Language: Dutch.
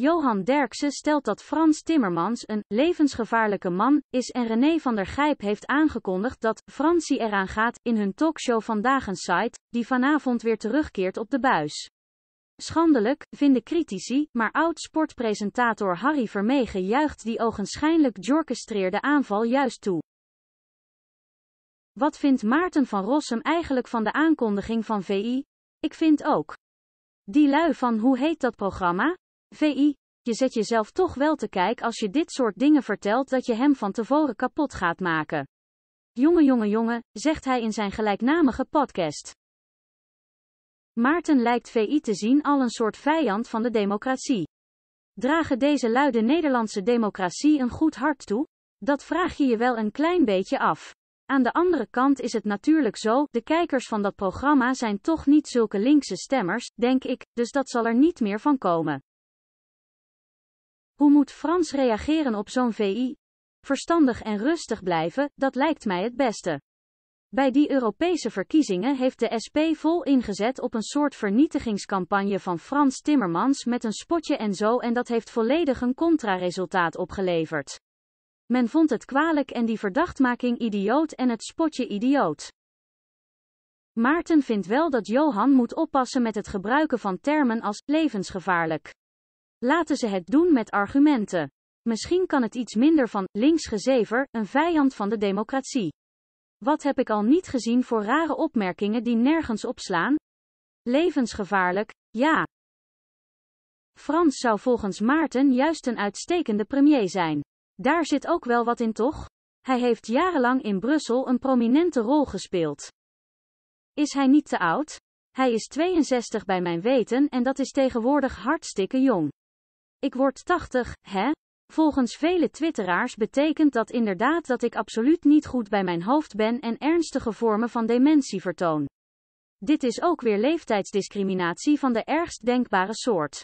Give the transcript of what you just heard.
Johan Derksen stelt dat Frans Timmermans een levensgevaarlijke man is en René van der Gijp heeft aangekondigd dat Fransie eraan gaat in hun talkshow Vandaag een site, die vanavond weer terugkeert op de buis. Schandelijk, vinden critici, maar oud-sportpresentator Harry Vermegen juicht die ogenschijnlijk jorkestreerde aanval juist toe. Wat vindt Maarten van Rossum eigenlijk van de aankondiging van VI? Ik vind ook. Die lui van hoe heet dat programma? VI, je zet jezelf toch wel te kijk als je dit soort dingen vertelt dat je hem van tevoren kapot gaat maken. Jonge jonge jonge, zegt hij in zijn gelijknamige podcast. Maarten lijkt VI te zien al een soort vijand van de democratie. Dragen deze luide Nederlandse democratie een goed hart toe? Dat vraag je je wel een klein beetje af. Aan de andere kant is het natuurlijk zo, de kijkers van dat programma zijn toch niet zulke linkse stemmers, denk ik, dus dat zal er niet meer van komen. Hoe moet Frans reageren op zo'n VI? Verstandig en rustig blijven, dat lijkt mij het beste. Bij die Europese verkiezingen heeft de SP vol ingezet op een soort vernietigingscampagne van Frans Timmermans met een spotje en zo en dat heeft volledig een contra-resultaat opgeleverd. Men vond het kwalijk en die verdachtmaking idioot en het spotje idioot. Maarten vindt wel dat Johan moet oppassen met het gebruiken van termen als levensgevaarlijk. Laten ze het doen met argumenten. Misschien kan het iets minder van linksgezever, een vijand van de democratie. Wat heb ik al niet gezien voor rare opmerkingen die nergens opslaan? Levensgevaarlijk, ja. Frans zou volgens Maarten juist een uitstekende premier zijn. Daar zit ook wel wat in, toch? Hij heeft jarenlang in Brussel een prominente rol gespeeld. Is hij niet te oud? Hij is 62 bij mijn weten en dat is tegenwoordig hartstikke jong. Ik word 80, hè? Volgens vele twitteraars betekent dat inderdaad dat ik absoluut niet goed bij mijn hoofd ben en ernstige vormen van dementie vertoon. Dit is ook weer leeftijdsdiscriminatie van de ergst denkbare soort.